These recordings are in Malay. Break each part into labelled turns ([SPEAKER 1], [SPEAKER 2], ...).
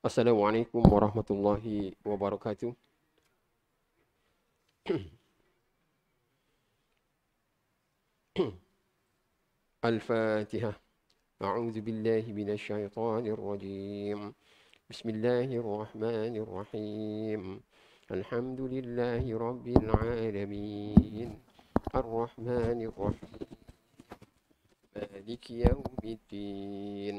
[SPEAKER 1] السلام عليكم ورحمة الله وبركاته الفاتحة أعوذ بالله من الشيطان الرجيم بسم الله الرحمن الرحيم الحمد لله رب العالمين الرحمن الرحيم مالك يوم الدين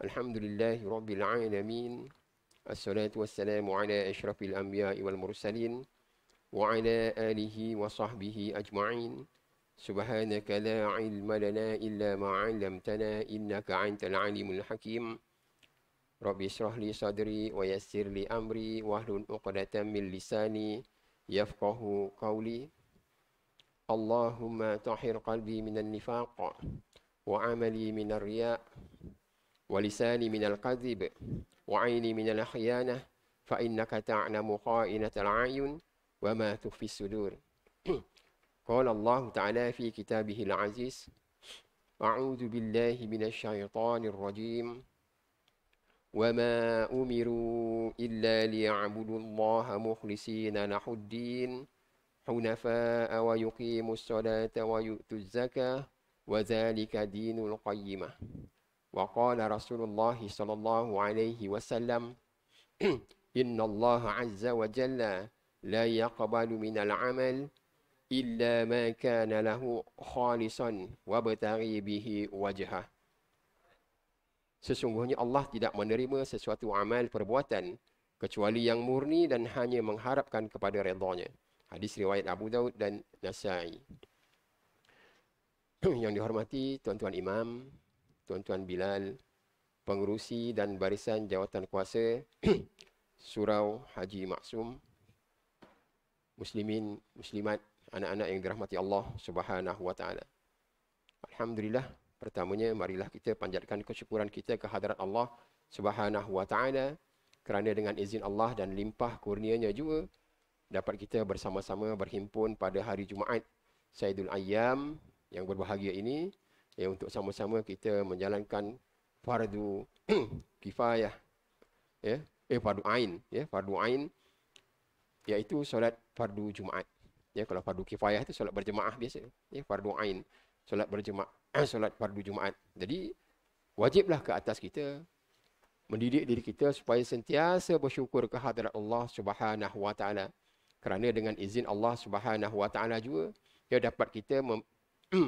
[SPEAKER 1] الحمد لله رب العالمين الصلاة والسلام على أشرف الأنبياء والمرسلين وعلى آله وصحبه أجمعين سبحانك لا علم لنا إلا ما علمتنا إنك أنت العليم الحكيم رب اشرح لي صدري ويسر لي أمري واحلل عقدة من لساني يفقه قولي اللهم طهر قلبي من النفاق وعملي من الرياء ولساني من الكذب وعيني من الخيانة فإنك تعلم خائنة العين وما تخفي الصدور قال الله تعالى في كتابه العزيز أعوذ بالله من الشيطان الرجيم وما أمروا إلا ليعبدوا الله مخلصين له الدين حنفاء ويقيموا الصلاة ويؤتوا الزكاة وذلك دين القيمة Wa qala Rasulullah sallallahu alaihi wasallam Inna Allah azza wa jalla la yaqbalu min al-amal illa ma kana lahu khalisan wa batari bihi wajha. Sesungguhnya Allah tidak menerima sesuatu amal perbuatan kecuali yang murni dan hanya mengharapkan kepada redhanya. Hadis riwayat Abu Daud dan Nasai. yang dihormati tuan-tuan imam, Tuan-Tuan Bilal, Pengurusi dan Barisan Jawatan Kuasa Surau Haji Maksum, Muslimin, Muslimat, anak-anak yang dirahmati Allah Subhanahu Wa Taala. Alhamdulillah, pertamanya marilah kita panjatkan kesyukuran kita ke hadirat Allah Subhanahu Wa Taala kerana dengan izin Allah dan limpah kurnianya juga dapat kita bersama-sama berhimpun pada hari Jumaat Saidul Ayyam yang berbahagia ini ya untuk sama-sama kita menjalankan fardu kifayah ya eh fardu ain ya fardu ain iaitu solat fardu jumaat ya kalau fardu kifayah itu solat berjemaah biasa ya fardu ain solat berjemaah solat fardu jumaat jadi wajiblah ke atas kita mendidik diri kita supaya sentiasa bersyukur ke Allah Subhanahu kerana dengan izin Allah Subhanahu juga ia dapat kita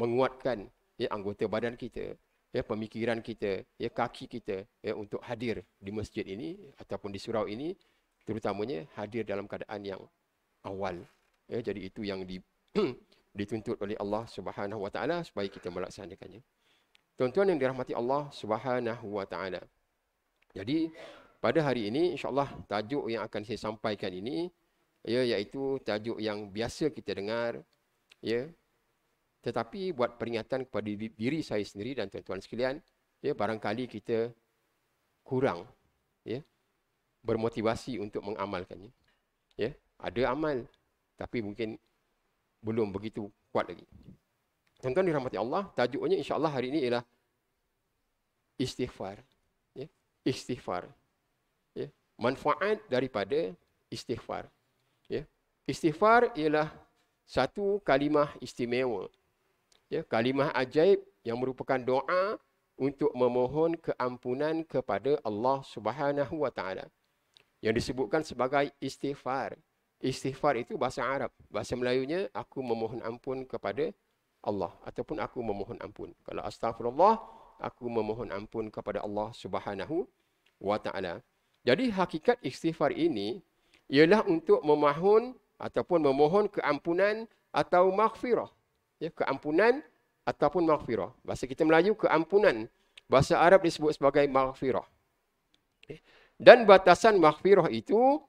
[SPEAKER 1] menguatkan ya anggota badan kita ya pemikiran kita ya kaki kita ya untuk hadir di masjid ini ataupun di surau ini terutamanya hadir dalam keadaan yang awal ya jadi itu yang di, dituntut oleh Allah Subhanahu wa taala supaya kita melaksanakannya tuan-tuan yang dirahmati Allah Subhanahu wa taala jadi pada hari ini insyaallah tajuk yang akan saya sampaikan ini ya iaitu tajuk yang biasa kita dengar ya tetapi buat peringatan kepada diri saya sendiri dan tuan-tuan sekalian, ya barangkali kita kurang ya bermotivasi untuk mengamalkannya. Ya, ada amal tapi mungkin belum begitu kuat lagi. Tuan-tuan dirahmati Allah, tajuknya insya-Allah hari ini ialah istighfar. Ya, istighfar. Ya, manfaat daripada istighfar. Ya, istighfar ialah satu kalimah istimewa ya, kalimah ajaib yang merupakan doa untuk memohon keampunan kepada Allah Subhanahu wa taala yang disebutkan sebagai istighfar. Istighfar itu bahasa Arab. Bahasa Melayunya aku memohon ampun kepada Allah ataupun aku memohon ampun. Kalau astagfirullah aku memohon ampun kepada Allah Subhanahu wa taala. Jadi hakikat istighfar ini ialah untuk memohon ataupun memohon keampunan atau maghfirah ya, keampunan ataupun maghfirah. Bahasa kita Melayu keampunan, bahasa Arab disebut sebagai maghfirah. Eh, dan batasan maghfirah itu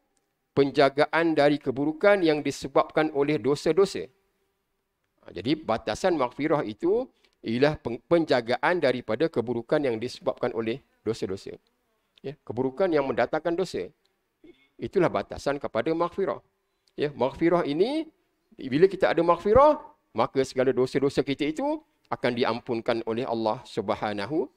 [SPEAKER 1] penjagaan dari keburukan yang disebabkan oleh dosa-dosa. Ha, jadi batasan maghfirah itu ialah penjagaan daripada keburukan yang disebabkan oleh dosa-dosa. Ya, keburukan yang mendatangkan dosa. Itulah batasan kepada maghfirah. Ya, maghfirah ini bila kita ada maghfirah, maka segala dosa-dosa kita itu akan diampunkan oleh Allah Subhanahu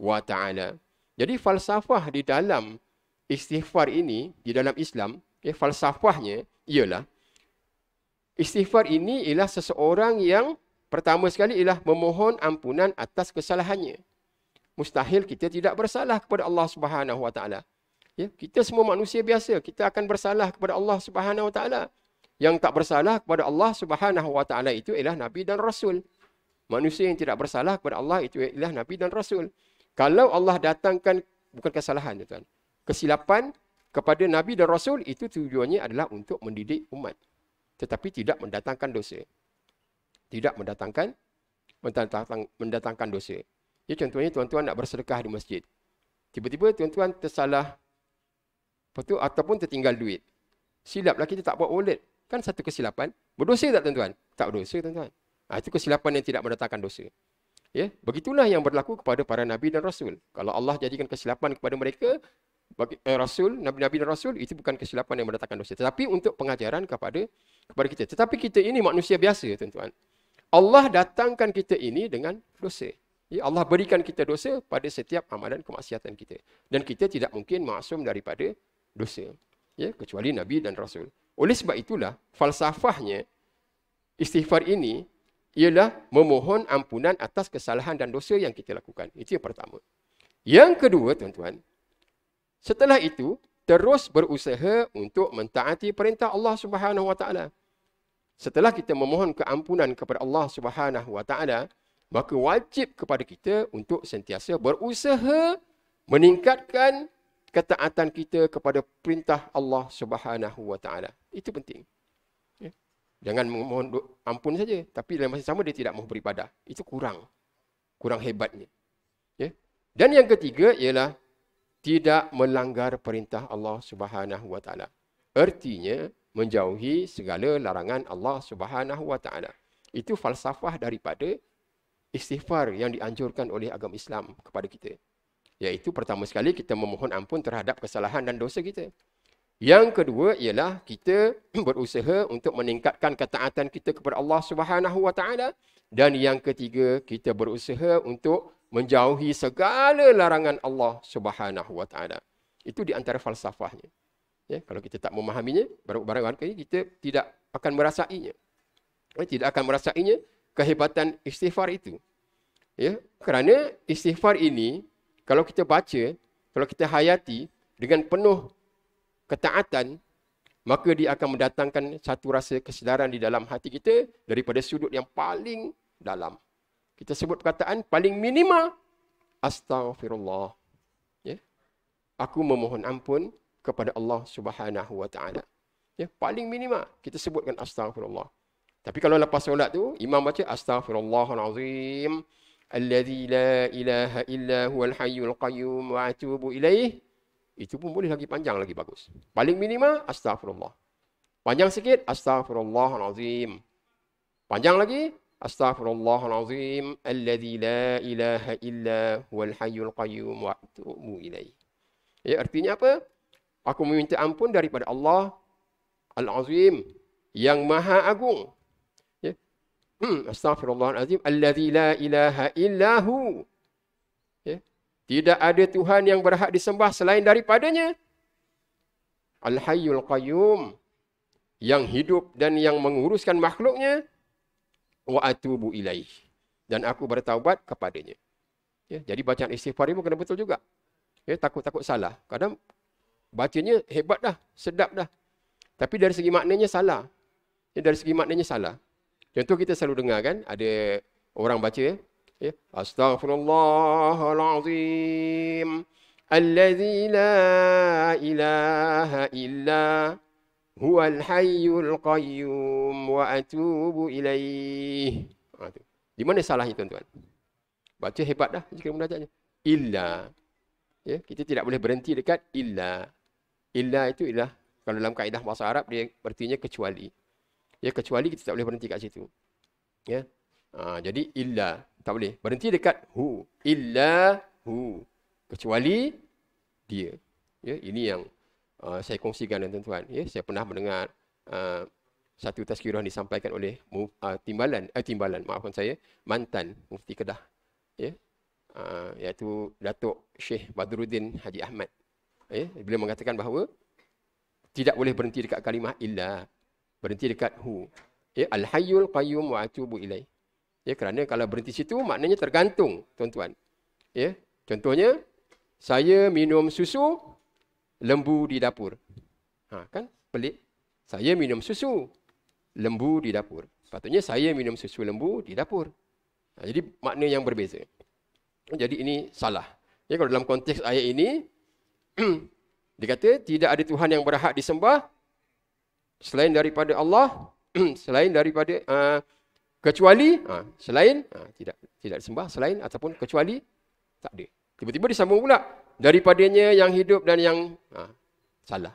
[SPEAKER 1] wa taala. Jadi falsafah di dalam istighfar ini di dalam Islam, ya eh, okay, falsafahnya ialah istighfar ini ialah seseorang yang pertama sekali ialah memohon ampunan atas kesalahannya. Mustahil kita tidak bersalah kepada Allah Subhanahu wa taala. Ya, kita semua manusia biasa, kita akan bersalah kepada Allah Subhanahu wa taala yang tak bersalah kepada Allah Subhanahu wa taala itu ialah nabi dan rasul. Manusia yang tidak bersalah kepada Allah itu ialah nabi dan rasul. Kalau Allah datangkan bukan kesalahan ya tuan. Kesilapan kepada nabi dan rasul itu tujuannya adalah untuk mendidik umat. Tetapi tidak mendatangkan dosa. Tidak mendatangkan mendatang, mendatangkan dosa. Ya contohnya tuan-tuan nak bersedekah di masjid. Tiba-tiba tuan-tuan tersalah betul ataupun tertinggal duit. Silaplah kita tak buat wallet. Kan satu kesilapan. Berdosa tak tuan-tuan? Tak berdosa tuan-tuan. Ha, itu kesilapan yang tidak mendatangkan dosa. Ya, Begitulah yang berlaku kepada para Nabi dan Rasul. Kalau Allah jadikan kesilapan kepada mereka, bagi, eh, Rasul, Nabi-Nabi dan Rasul, itu bukan kesilapan yang mendatangkan dosa. Tetapi untuk pengajaran kepada kepada kita. Tetapi kita ini manusia biasa tuan-tuan. Allah datangkan kita ini dengan dosa. Ya, Allah berikan kita dosa pada setiap amalan kemaksiatan kita. Dan kita tidak mungkin maksum daripada dosa. Ya, kecuali Nabi dan Rasul. Oleh sebab itulah falsafahnya istighfar ini ialah memohon ampunan atas kesalahan dan dosa yang kita lakukan. Itu yang pertama. Yang kedua, tuan-tuan, setelah itu terus berusaha untuk mentaati perintah Allah Subhanahu Wa Setelah kita memohon keampunan kepada Allah Subhanahu Wa maka wajib kepada kita untuk sentiasa berusaha meningkatkan ketaatan kita kepada perintah Allah Subhanahu Wa Taala. Itu penting. Ya. Jangan mohon ampun saja, tapi dalam masa sama dia tidak mahu beribadah. Itu kurang. Kurang hebatnya. Ya. Dan yang ketiga ialah tidak melanggar perintah Allah Subhanahu Wa Taala. Artinya menjauhi segala larangan Allah Subhanahu Wa Taala. Itu falsafah daripada istighfar yang dianjurkan oleh agama Islam kepada kita iaitu pertama sekali kita memohon ampun terhadap kesalahan dan dosa kita. Yang kedua ialah kita berusaha untuk meningkatkan ketaatan kita kepada Allah Subhanahu Wa Taala dan yang ketiga kita berusaha untuk menjauhi segala larangan Allah Subhanahu Wa Taala. Itu di antara falsafahnya. Ya, kalau kita tak memahaminya, barang-barang ini kita tidak akan merasainya. Ya, eh, tidak akan merasainya kehebatan istighfar itu. Ya, kerana istighfar ini kalau kita baca, kalau kita hayati dengan penuh ketaatan, maka dia akan mendatangkan satu rasa kesedaran di dalam hati kita daripada sudut yang paling dalam. Kita sebut perkataan paling minima, Astaghfirullah. Ya. Aku memohon ampun kepada Allah Subhanahu Wa Taala. Ya, paling minima kita sebutkan Astaghfirullah. Tapi kalau lepas solat tu imam baca astagfirullahalazim, Alladhi la ilaha illa huwal hayyul qayyum wa atubu ilaih. Itu pun boleh lagi panjang lagi bagus. Paling minima astaghfirullah. Panjang sikit astaghfirullahalazim. Panjang lagi astaghfirullahalazim alladhi la ilaha illa huwal hayyul qayyum wa atubu ilaih. Ya artinya apa? Aku meminta ampun daripada Allah Al-Azim yang Maha Agung Hmm, astagfirullahalazim. Alladhi la ilaha illahu. Ya. Tidak ada Tuhan yang berhak disembah selain daripadanya. Al-Hayyul Qayyum. Yang hidup dan yang menguruskan makhluknya. Wa atubu ilaih. Dan aku bertaubat kepadanya. Ya. Jadi bacaan istighfar ini kena betul juga. Ya, takut-takut salah. Kadang bacanya hebat dah, sedap dah. Tapi dari segi maknanya salah. Ya, dari segi maknanya salah. Contoh kita selalu dengar kan, ada orang baca ya. Astaghfirullahalazim. Alladzi la ilaha illa huwal hayyul qayyum wa atubu ilaih. Ha, Di mana salahnya tuan-tuan? Baca hebat dah jika munajatnya. Illa. Ya, kita tidak boleh berhenti dekat illa. Illa itu ialah kalau dalam kaedah bahasa Arab dia artinya kecuali ya kecuali kita tak boleh berhenti kat situ ya ha, jadi illa tak boleh berhenti dekat hu illa hu kecuali dia ya ini yang uh, saya kongsikan dengan tuan-tuan ya saya pernah mendengar uh, satu tazkirah disampaikan oleh uh, timbalan eh timbalan maafkan saya mantan mufti kedah ya uh, iaitu datuk syekh badruddin haji ahmad ya beliau mengatakan bahawa tidak boleh berhenti dekat kalimah illa berhenti dekat hu ya al-hayyul qayyum wa atubu ilaih ya kerana kalau berhenti situ maknanya tergantung tuan-tuan ya contohnya saya minum susu lembu di dapur ha kan pelik saya minum susu lembu di dapur patutnya saya minum susu lembu di dapur ha, jadi makna yang berbeza jadi ini salah ya kalau dalam konteks ayat ini dikata tidak ada tuhan yang berhak disembah selain daripada Allah, selain daripada uh, kecuali, uh, selain uh, tidak tidak disembah selain ataupun kecuali tak ada. Tiba-tiba disambung pula daripadanya yang hidup dan yang uh, salah.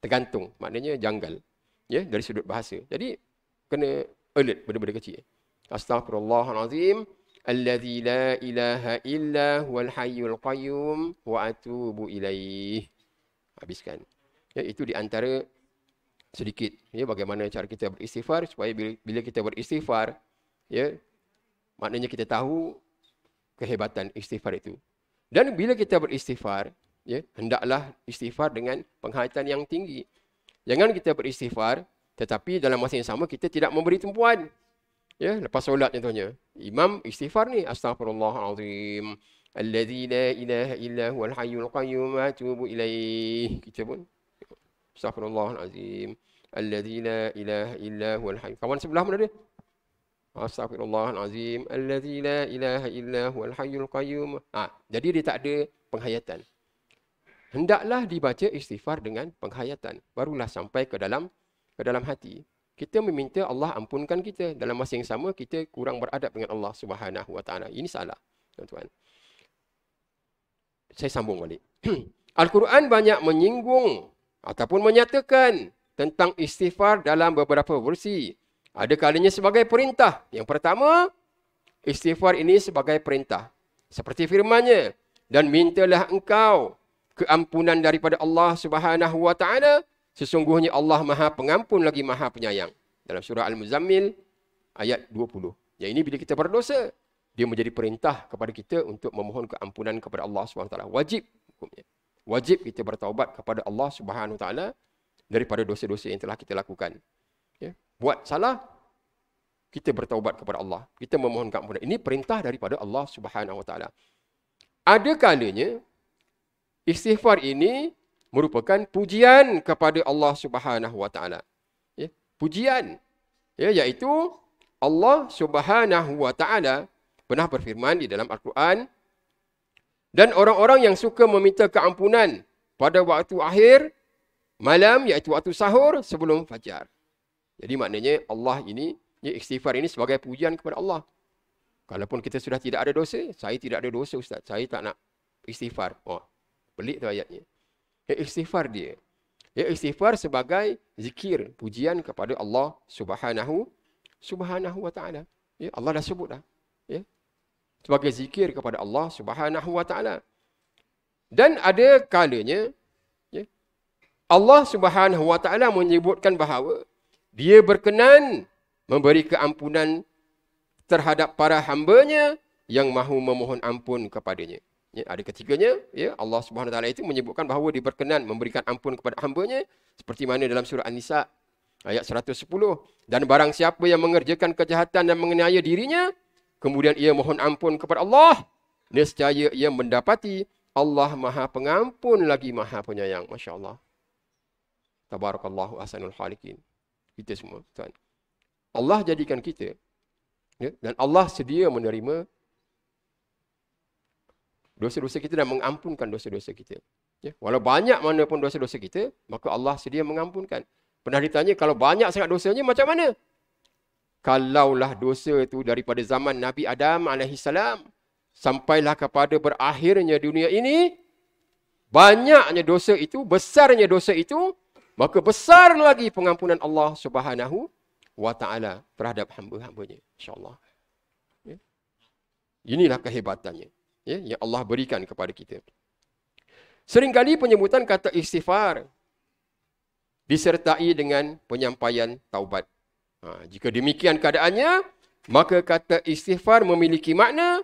[SPEAKER 1] Tergantung, maknanya janggal. Ya, yeah, dari sudut bahasa. Jadi kena alert benda-benda kecil. Astagfirullahalazim alladzi la ilaha illa huwal hayyul qayyum wa atubu ilaih. Habiskan. Ya, itu di antara sedikit ya bagaimana cara kita beristighfar supaya bila kita beristighfar ya maknanya kita tahu kehebatan istighfar itu dan bila kita beristighfar ya hendaklah istighfar dengan penghayatan yang tinggi jangan kita beristighfar tetapi dalam masa yang sama kita tidak memberi tumpuan ya lepas solat contohnya imam istighfar ni astagfirullahalazim alladzi la ilaha illa huwal hayyul qayyum atubu ilaihi kita pun Astaghfirullahalazim. Alladzi la ilaha illa huwal hayy. Kawan sebelah mana dia? Astaghfirullahalazim. Alladzi la ilaha illa huwal hayyul qayyum. Ha, jadi dia tak ada penghayatan. Hendaklah dibaca istighfar dengan penghayatan. Barulah sampai ke dalam ke dalam hati. Kita meminta Allah ampunkan kita. Dalam masa yang sama, kita kurang beradab dengan Allah Subhanahu SWT. Ini salah, tuan-tuan. Saya sambung balik. Al-Quran banyak menyinggung ataupun menyatakan tentang istighfar dalam beberapa versi. Ada kalinya sebagai perintah. Yang pertama, istighfar ini sebagai perintah. Seperti firmannya, dan mintalah engkau keampunan daripada Allah Subhanahu wa taala, sesungguhnya Allah Maha Pengampun lagi Maha Penyayang. Dalam surah Al-Muzammil ayat 20. Yang ini bila kita berdosa, dia menjadi perintah kepada kita untuk memohon keampunan kepada Allah Subhanahu wa taala. Wajib hukumnya wajib kita bertaubat kepada Allah Subhanahu Wa Taala daripada dosa-dosa yang telah kita lakukan. Ya. Buat salah, kita bertaubat kepada Allah. Kita memohon keampunan. Ini perintah daripada Allah Subhanahu Wa Taala. Ada kalanya istighfar ini merupakan pujian kepada Allah Subhanahu Wa Taala. Ya. Pujian, ya, iaitu Allah Subhanahu Wa Taala pernah berfirman di dalam Al-Quran, dan orang-orang yang suka meminta keampunan pada waktu akhir malam iaitu waktu sahur sebelum fajar. Jadi maknanya Allah ini, istighfar ini sebagai pujian kepada Allah. Kalaupun kita sudah tidak ada dosa, saya tidak ada dosa Ustaz. Saya tak nak istighfar. Oh, pelik tu ayatnya. Ya istighfar dia. Ya istighfar sebagai zikir, pujian kepada Allah Subhanahu Subhanahu wa taala. Ya Allah dah sebut dah. Ya sebagai zikir kepada Allah Subhanahu Wa Taala. Dan ada kalanya ya, Allah Subhanahu Wa Taala menyebutkan bahawa Dia berkenan memberi keampunan terhadap para hambanya yang mahu memohon ampun kepadanya. Ya, ada ketiganya, ya, Allah Subhanahu Taala itu menyebutkan bahawa dia berkenan memberikan ampun kepada hambanya seperti mana dalam surah An-Nisa ayat 110 dan barang siapa yang mengerjakan kejahatan dan menganiaya dirinya Kemudian ia mohon ampun kepada Allah. Nescaya ia mendapati Allah maha pengampun lagi maha penyayang. Masya Allah. Tabarakallahu asanul halikin. Kita semua. Tuan. Allah jadikan kita. Ya? Dan Allah sedia menerima dosa-dosa kita dan mengampunkan dosa-dosa kita. Ya? Walau banyak mana pun dosa-dosa kita, maka Allah sedia mengampunkan. Pernah ditanya, kalau banyak sangat dosanya, macam mana? kalaulah dosa itu daripada zaman Nabi Adam AS sampailah kepada berakhirnya dunia ini, banyaknya dosa itu, besarnya dosa itu, maka besar lagi pengampunan Allah Subhanahu SWT terhadap hamba-hambanya. InsyaAllah. Ya. Inilah kehebatannya ya, yang Allah berikan kepada kita. Seringkali penyebutan kata istighfar disertai dengan penyampaian taubat. Ha, jika demikian keadaannya, maka kata istighfar memiliki makna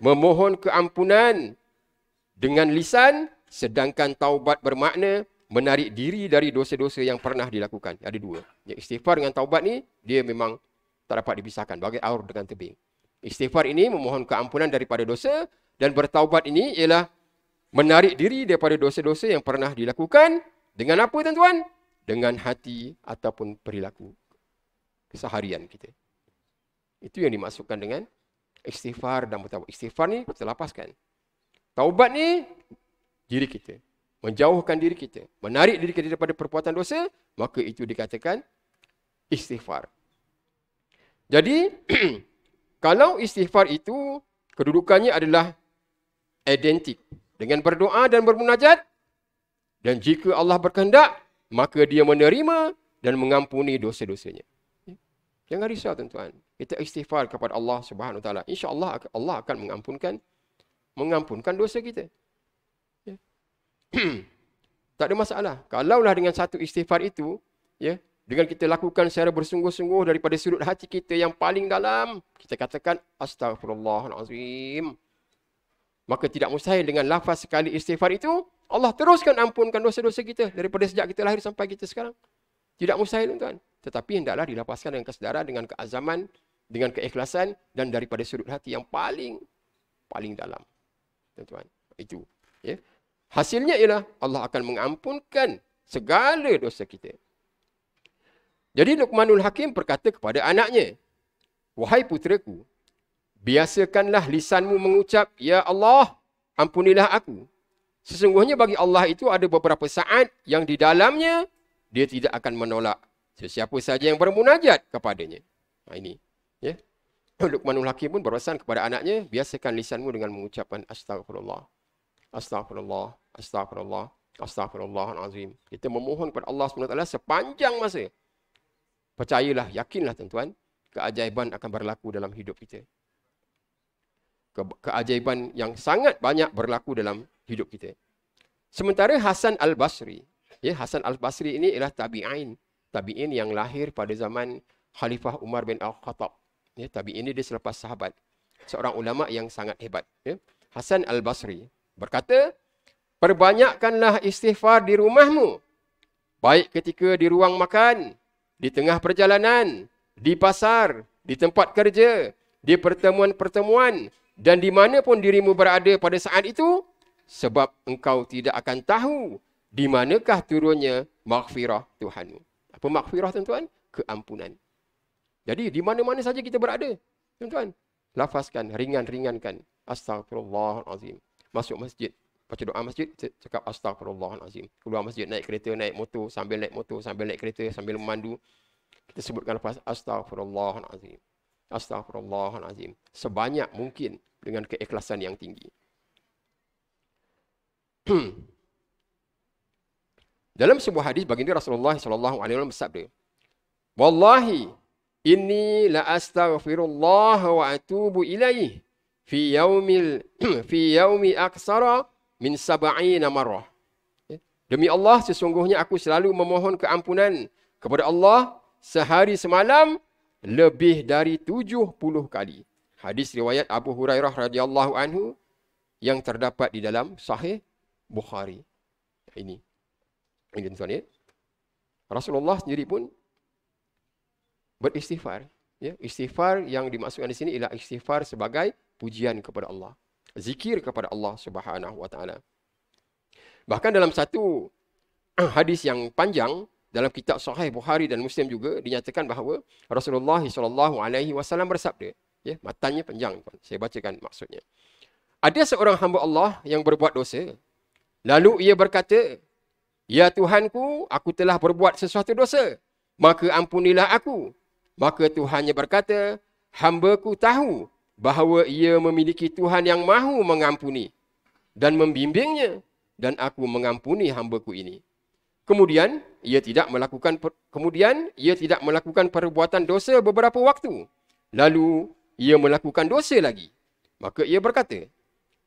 [SPEAKER 1] memohon keampunan dengan lisan sedangkan taubat bermakna menarik diri dari dosa-dosa yang pernah dilakukan. Ada dua. Yang istighfar dengan taubat ni dia memang tak dapat dipisahkan bagai aur dengan tebing. Istighfar ini memohon keampunan daripada dosa dan bertaubat ini ialah menarik diri daripada dosa-dosa yang pernah dilakukan dengan apa tuan-tuan? Dengan hati ataupun perilaku keseharian kita. Itu yang dimaksudkan dengan istighfar dan bertaubat. Istighfar ni kita lapaskan. Taubat ni diri kita. Menjauhkan diri kita. Menarik diri kita daripada perbuatan dosa. Maka itu dikatakan istighfar. Jadi, kalau istighfar itu kedudukannya adalah identik dengan berdoa dan bermunajat. Dan jika Allah berkehendak, maka dia menerima dan mengampuni dosa-dosanya. Jangan risau tuan-tuan. Kita istighfar kepada Allah Subhanahu taala. Insya-Allah Allah akan mengampunkan mengampunkan dosa kita. Ya. tak ada masalah. Kalaulah dengan satu istighfar itu, ya, dengan kita lakukan secara bersungguh-sungguh daripada sudut hati kita yang paling dalam, kita katakan astagfirullahalazim. Maka tidak mustahil dengan lafaz sekali istighfar itu, Allah teruskan ampunkan dosa-dosa kita daripada sejak kita lahir sampai kita sekarang. Tidak mustahil tuan-tuan tetapi hendaklah dilapaskan dengan kesedaran, dengan keazaman, dengan keikhlasan dan daripada sudut hati yang paling paling dalam. Tuan-tuan, itu. Ya. Hasilnya ialah Allah akan mengampunkan segala dosa kita. Jadi Luqmanul Hakim berkata kepada anaknya, "Wahai puteraku, biasakanlah lisanmu mengucap ya Allah, ampunilah aku." Sesungguhnya bagi Allah itu ada beberapa saat yang di dalamnya dia tidak akan menolak Sesiapa saja yang bermunajat kepadanya. Ha, ini. Ya. Luqmanul Hakim pun berpesan kepada anaknya, biasakan lisanmu dengan mengucapkan astagfirullah. Astagfirullah. Astagfirullah. Astagfirullah azim. Kita memohon kepada Allah SWT sepanjang masa. Percayalah, yakinlah tuan-tuan. Keajaiban akan berlaku dalam hidup kita. Ke- keajaiban yang sangat banyak berlaku dalam hidup kita. Sementara Hasan Al-Basri. Ya, Hasan Al-Basri ini ialah tabi'in tabi'in yang lahir pada zaman Khalifah Umar bin Al-Khattab. Ya, tabi'in ini dia selepas sahabat. Seorang ulama yang sangat hebat. Ya. Hasan Al-Basri berkata, Perbanyakkanlah istighfar di rumahmu. Baik ketika di ruang makan, di tengah perjalanan, di pasar, di tempat kerja, di pertemuan-pertemuan dan di mana pun dirimu berada pada saat itu sebab engkau tidak akan tahu di manakah turunnya maghfirah Tuhanmu. Pemakfirah tuan-tuan, keampunan. Jadi di mana-mana saja kita berada, tuan-tuan, lafazkan, ringan-ringankan astagfirullahalazim. Masuk masjid, baca doa masjid, cakap astagfirullahalazim. Keluar masjid, naik kereta, naik motor, sambil naik motor, sambil naik kereta, sambil memandu, kita sebutkan lepas astagfirullahalazim. Astagfirullahalazim. Sebanyak mungkin dengan keikhlasan yang tinggi. Dalam sebuah hadis baginda Rasulullah sallallahu alaihi wasallam bersabda, "Wallahi inni la astaghfirullah wa atubu ilaih fi yaumil fi yaumi aksara min sab'ina marrah." Eh, demi Allah sesungguhnya aku selalu memohon keampunan kepada Allah sehari semalam lebih dari 70 kali. Hadis riwayat Abu Hurairah radhiyallahu anhu yang terdapat di dalam Sahih Bukhari. Ini ini tuan ya. Rasulullah sendiri pun beristighfar. Ya, istighfar yang dimaksudkan di sini ialah istighfar sebagai pujian kepada Allah. Zikir kepada Allah Subhanahu wa taala. Bahkan dalam satu hadis yang panjang dalam kitab Sahih Bukhari dan Muslim juga dinyatakan bahawa Rasulullah SAW alaihi bersabda, ya, matanya panjang Saya bacakan maksudnya. Ada seorang hamba Allah yang berbuat dosa. Lalu ia berkata, Ya Tuhanku, aku telah berbuat sesuatu dosa. Maka ampunilah aku. Maka Tuhannya berkata, hambaku tahu bahawa ia memiliki Tuhan yang mahu mengampuni dan membimbingnya dan aku mengampuni hamba ku ini. Kemudian ia tidak melakukan per- kemudian ia tidak melakukan perbuatan dosa beberapa waktu. Lalu ia melakukan dosa lagi. Maka ia berkata,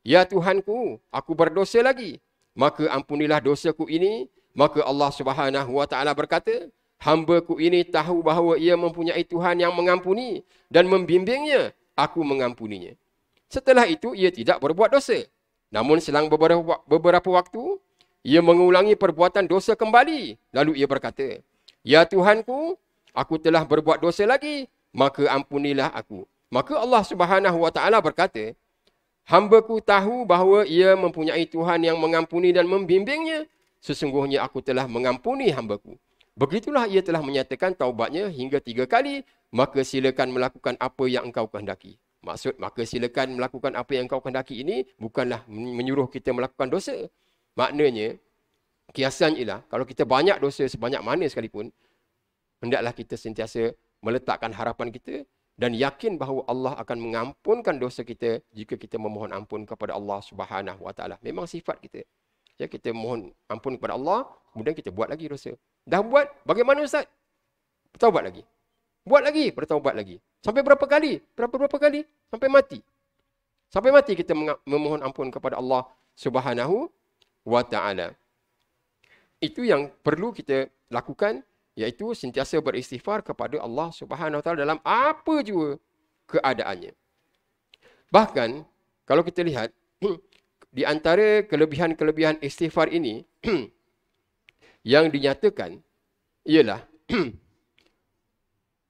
[SPEAKER 1] "Ya Tuhanku, aku berdosa lagi." maka ampunilah dosaku ini maka Allah Subhanahu wa taala berkata hamba ku ini tahu bahawa ia mempunyai Tuhan yang mengampuni dan membimbingnya aku mengampuninya setelah itu ia tidak berbuat dosa namun selang beberapa beberapa waktu ia mengulangi perbuatan dosa kembali lalu ia berkata ya Tuhanku aku telah berbuat dosa lagi maka ampunilah aku maka Allah Subhanahu wa taala berkata Hambaku tahu bahawa ia mempunyai Tuhan yang mengampuni dan membimbingnya. Sesungguhnya aku telah mengampuni hambaku. Begitulah ia telah menyatakan taubatnya hingga tiga kali. Maka silakan melakukan apa yang engkau kehendaki. Maksud maka silakan melakukan apa yang engkau kehendaki ini bukanlah menyuruh kita melakukan dosa. Maknanya, kiasan ialah kalau kita banyak dosa sebanyak mana sekalipun, hendaklah kita sentiasa meletakkan harapan kita dan yakin bahawa Allah akan mengampunkan dosa kita jika kita memohon ampun kepada Allah Subhanahu Wa Taala. Memang sifat kita. Ya, kita mohon ampun kepada Allah, kemudian kita buat lagi dosa. Dah buat, bagaimana Ustaz? Bertaubat lagi. Buat lagi, bertaubat lagi. Sampai berapa kali? Berapa berapa kali? Sampai mati. Sampai mati kita memohon ampun kepada Allah Subhanahu Wa Taala. Itu yang perlu kita lakukan iaitu sentiasa beristighfar kepada Allah Subhanahu taala dalam apa jua keadaannya. Bahkan kalau kita lihat di antara kelebihan-kelebihan istighfar ini yang dinyatakan ialah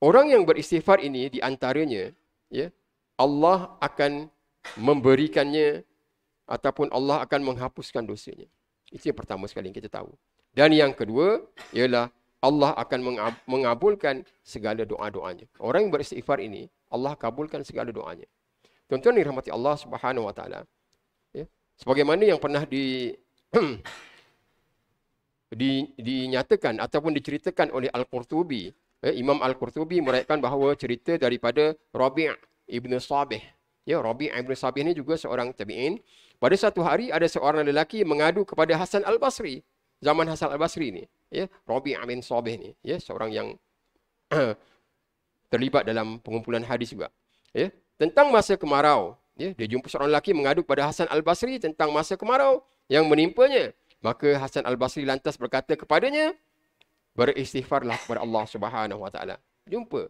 [SPEAKER 1] orang yang beristighfar ini di antaranya ya Allah akan memberikannya ataupun Allah akan menghapuskan dosanya. Itu yang pertama sekali yang kita tahu. Dan yang kedua ialah Allah akan mengabulkan segala doa-doanya. Orang yang beristighfar ini, Allah kabulkan segala doanya. Tuan-tuan dirahmati Allah Subhanahu wa taala. Ya. Sebagaimana yang pernah di di dinyatakan ataupun diceritakan oleh Al-Qurtubi, ya, Imam Al-Qurtubi meriwayatkan bahawa cerita daripada Rabi' Ibn Sabih. Ya, Rabi' Ibn Sabih ini juga seorang tabi'in. Pada satu hari ada seorang lelaki mengadu kepada Hasan Al-Basri zaman Hasan al-Basri ni ya Rabi Amin Sobeh ni ya seorang yang terlibat dalam pengumpulan hadis juga ya tentang masa kemarau ya dia jumpa seorang lelaki mengadu kepada Hasan al-Basri tentang masa kemarau yang menimpanya maka Hasan al-Basri lantas berkata kepadanya beristighfarlah kepada Allah Subhanahu wa taala jumpa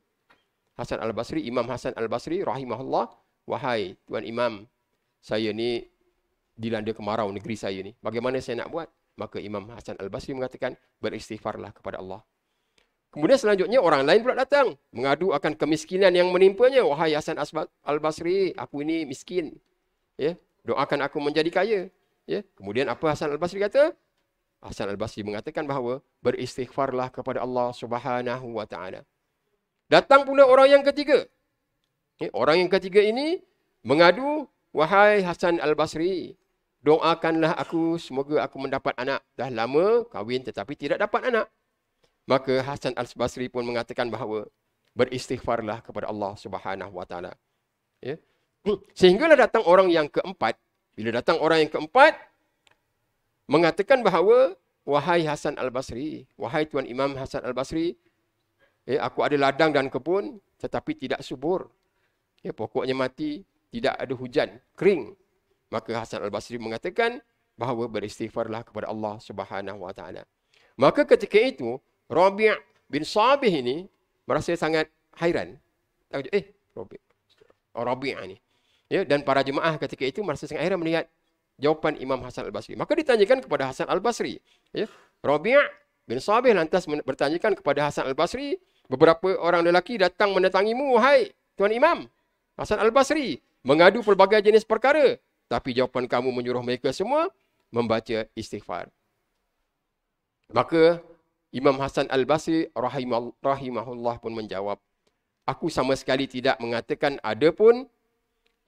[SPEAKER 1] Hasan al-Basri Imam Hasan al-Basri rahimahullah wahai tuan imam saya ni dilanda kemarau negeri saya ni bagaimana saya nak buat Maka Imam Hasan Al-Basri mengatakan, beristighfarlah kepada Allah. Kemudian selanjutnya orang lain pula datang. Mengadu akan kemiskinan yang menimpanya. Wahai Hasan Al-Basri, aku ini miskin. Ya, doakan aku menjadi kaya. Ya, kemudian apa Hasan Al-Basri kata? Hasan Al-Basri mengatakan bahawa beristighfarlah kepada Allah Subhanahu wa taala. Datang pula orang yang ketiga. Ya, orang yang ketiga ini mengadu, "Wahai Hasan Al-Basri, doakanlah aku semoga aku mendapat anak. Dah lama kahwin tetapi tidak dapat anak. Maka Hasan Al-Basri pun mengatakan bahawa beristighfarlah kepada Allah Subhanahu Wa Taala. Ya. Sehinggalah datang orang yang keempat. Bila datang orang yang keempat mengatakan bahawa wahai Hasan Al-Basri, wahai tuan Imam Hasan Al-Basri, ya, aku ada ladang dan kebun tetapi tidak subur. Ya, pokoknya mati, tidak ada hujan, kering. Maka Hasan Al-Basri mengatakan bahawa beristighfarlah kepada Allah Subhanahu Wa Maka ketika itu Rabi' bin Sabih ini merasa sangat hairan. eh Rabi' oh, Rabi' ni. Ya dan para jemaah ketika itu merasa sangat hairan melihat jawapan Imam Hasan Al-Basri. Maka ditanyakan kepada Hasan Al-Basri, ya. Rabi' bin Sabih lantas bertanyakan kepada Hasan Al-Basri, beberapa orang lelaki datang mendatangimu, hai Tuan Imam Hasan Al-Basri, mengadu pelbagai jenis perkara. Tapi jawapan kamu menyuruh mereka semua membaca istighfar. Maka Imam Hasan Al-Basri rahimahullah pun menjawab, aku sama sekali tidak mengatakan ada pun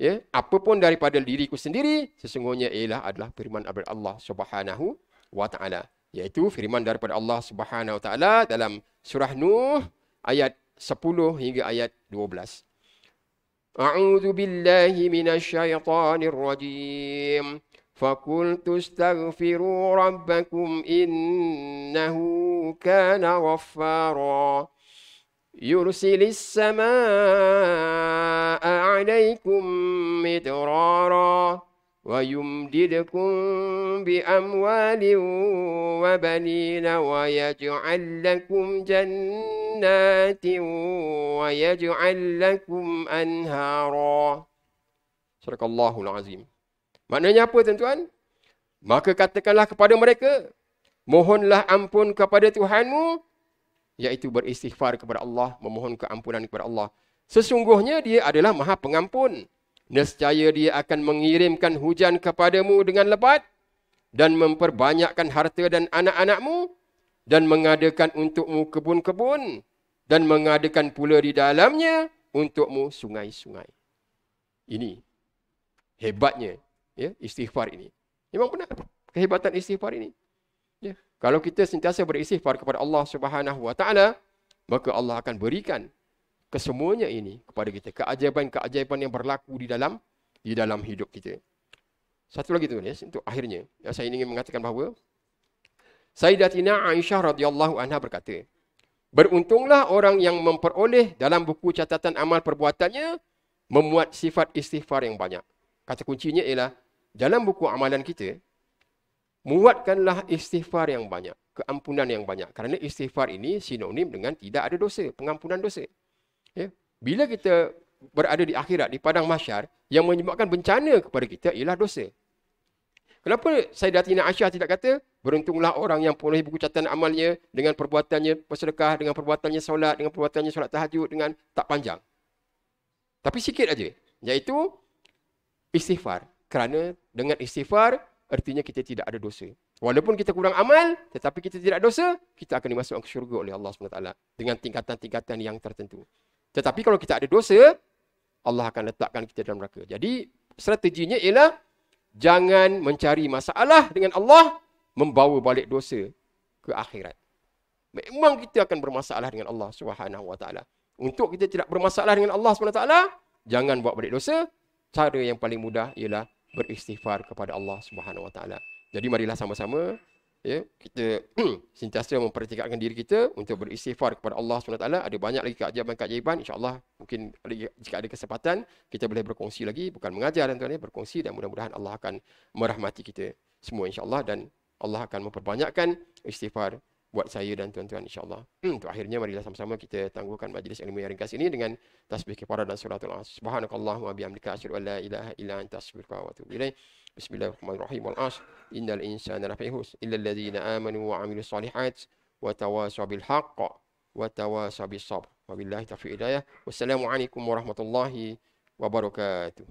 [SPEAKER 1] ya, apa pun daripada diriku sendiri sesungguhnya ialah adalah firman daripada Allah Subhanahu wa taala iaitu firman daripada Allah Subhanahu wa taala dalam surah Nuh ayat 10 hingga ayat 12. أعوذ بالله من الشيطان الرجيم فقلت استغفروا ربكم إنه كان غفارا يرسل السماء عليكم مدرارا ويمددكم باموال وبنين ويجعل لكم جنات ويجعل لكم انهارا صدق الله العظيم maknanya apa tuan-tuan maka katakanlah kepada mereka mohonlah ampun kepada Tuhanmu iaitu beristighfar kepada Allah memohon keampunan kepada Allah sesungguhnya dia adalah maha pengampun Nescaya dia akan mengirimkan hujan kepadamu dengan lebat dan memperbanyakkan harta dan anak-anakmu dan mengadakan untukmu kebun-kebun dan mengadakan pula di dalamnya untukmu sungai-sungai. Ini hebatnya ya, istighfar ini. Memang benar kehebatan istighfar ini. Ya. Kalau kita sentiasa beristighfar kepada Allah Subhanahu Wa Taala, maka Allah akan berikan kesemuanya ini kepada kita. Keajaiban-keajaiban yang berlaku di dalam di dalam hidup kita. Satu lagi tulis untuk akhirnya. Ya, saya ingin mengatakan bahawa Sayyidatina Aisyah radhiyallahu anha berkata, Beruntunglah orang yang memperoleh dalam buku catatan amal perbuatannya memuat sifat istighfar yang banyak. Kata kuncinya ialah dalam buku amalan kita muatkanlah istighfar yang banyak, keampunan yang banyak. Kerana istighfar ini sinonim dengan tidak ada dosa, pengampunan dosa. Okay. Ya. Bila kita berada di akhirat, di padang masyar, yang menyebabkan bencana kepada kita ialah dosa. Kenapa Sayyidatina Aisyah tidak kata, beruntunglah orang yang penuhi buku catatan amalnya dengan perbuatannya bersedekah, dengan perbuatannya solat, dengan perbuatannya solat tahajud, dengan tak panjang. Tapi sikit aja, iaitu istighfar. Kerana dengan istighfar, artinya kita tidak ada dosa. Walaupun kita kurang amal, tetapi kita tidak dosa, kita akan dimasukkan ke syurga oleh Allah SWT dengan tingkatan-tingkatan yang tertentu. Tetapi kalau kita ada dosa, Allah akan letakkan kita dalam neraka. Jadi, strateginya ialah jangan mencari masalah dengan Allah membawa balik dosa ke akhirat. Memang kita akan bermasalah dengan Allah Subhanahu Wa Taala. Untuk kita tidak bermasalah dengan Allah Subhanahu Wa Taala, jangan buat balik dosa. Cara yang paling mudah ialah beristighfar kepada Allah Subhanahu Wa Taala. Jadi marilah sama-sama ya kita sentiasa mempertingkatkan diri kita untuk beristighfar kepada Allah SWT. Ada banyak lagi keajaiban-keajaiban. InsyaAllah mungkin jika ada kesempatan, kita boleh berkongsi lagi. Bukan mengajar dan tuan-tuan, ya, berkongsi dan mudah-mudahan Allah akan merahmati kita semua insyaAllah. Dan Allah akan memperbanyakkan istighfar buat saya dan tuan-tuan insyaAllah. Hmm, tu akhirnya marilah sama-sama kita tangguhkan majlis ilmu yang ringkas ini dengan tasbih kepada dan suratul asr. Subhanakallahumma bihamdika asyhadu an la ilaha illa anta astaghfiruka wa atubu ilaik. Bismillahirrahmanirrahim. Wal asr. Innal insana lafi khusr illa alladhina amanu wa amilus solihat wa tawasaw bil haqq wa tawasaw bis sabr. Wabillahi taufiq hidayah. Wassalamualaikum warahmatullahi wabarakatuh.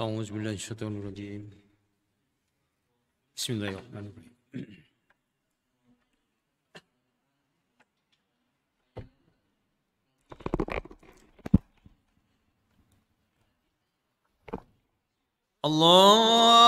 [SPEAKER 2] Euzu billahi mineşşeytanirracim. Bismillahirrahmanirrahim. Allah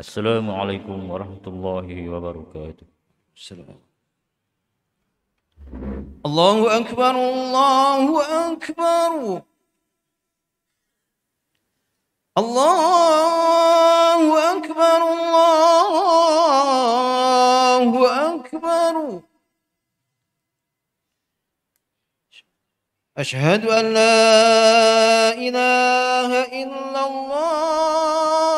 [SPEAKER 3] السلام عليكم ورحمة الله وبركاته السلام
[SPEAKER 2] الله أكبر الله أكبر الله أكبر الله أكبر أشهد أن لا إله إلا الله